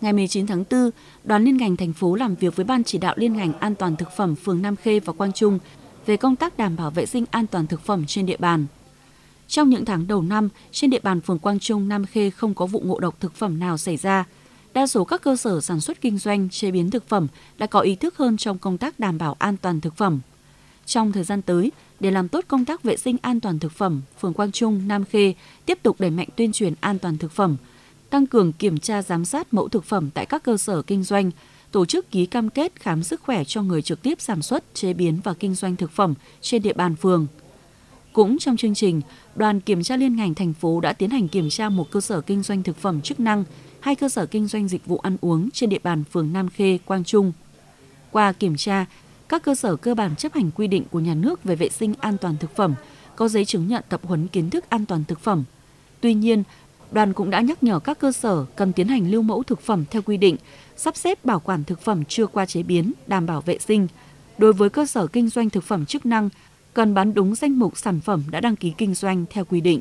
ngày 19 tháng 4, đoàn liên ngành thành phố làm việc với Ban chỉ đạo liên ngành an toàn thực phẩm phường Nam Khê và Quang Trung về công tác đảm bảo vệ sinh an toàn thực phẩm trên địa bàn. Trong những tháng đầu năm, trên địa bàn phường Quang Trung, Nam Khê không có vụ ngộ độc thực phẩm nào xảy ra. Đa số các cơ sở sản xuất kinh doanh, chế biến thực phẩm đã có ý thức hơn trong công tác đảm bảo an toàn thực phẩm. Trong thời gian tới, để làm tốt công tác vệ sinh an toàn thực phẩm, phường Quang Trung, Nam Khê tiếp tục đẩy mạnh tuyên truyền an toàn thực phẩm – tăng cường kiểm tra giám sát mẫu thực phẩm tại các cơ sở kinh doanh, tổ chức ký cam kết khám sức khỏe cho người trực tiếp sản xuất, chế biến và kinh doanh thực phẩm trên địa bàn phường. Cũng trong chương trình, đoàn kiểm tra liên ngành thành phố đã tiến hành kiểm tra một cơ sở kinh doanh thực phẩm chức năng, hai cơ sở kinh doanh dịch vụ ăn uống trên địa bàn phường Nam Khê, Quang Trung. Qua kiểm tra, các cơ sở cơ bản chấp hành quy định của nhà nước về vệ sinh an toàn thực phẩm, có giấy chứng nhận tập huấn kiến thức an toàn thực phẩm. Tuy nhiên, đoàn cũng đã nhắc nhở các cơ sở cần tiến hành lưu mẫu thực phẩm theo quy định, sắp xếp bảo quản thực phẩm chưa qua chế biến, đảm bảo vệ sinh. Đối với cơ sở kinh doanh thực phẩm chức năng, cần bán đúng danh mục sản phẩm đã đăng ký kinh doanh theo quy định.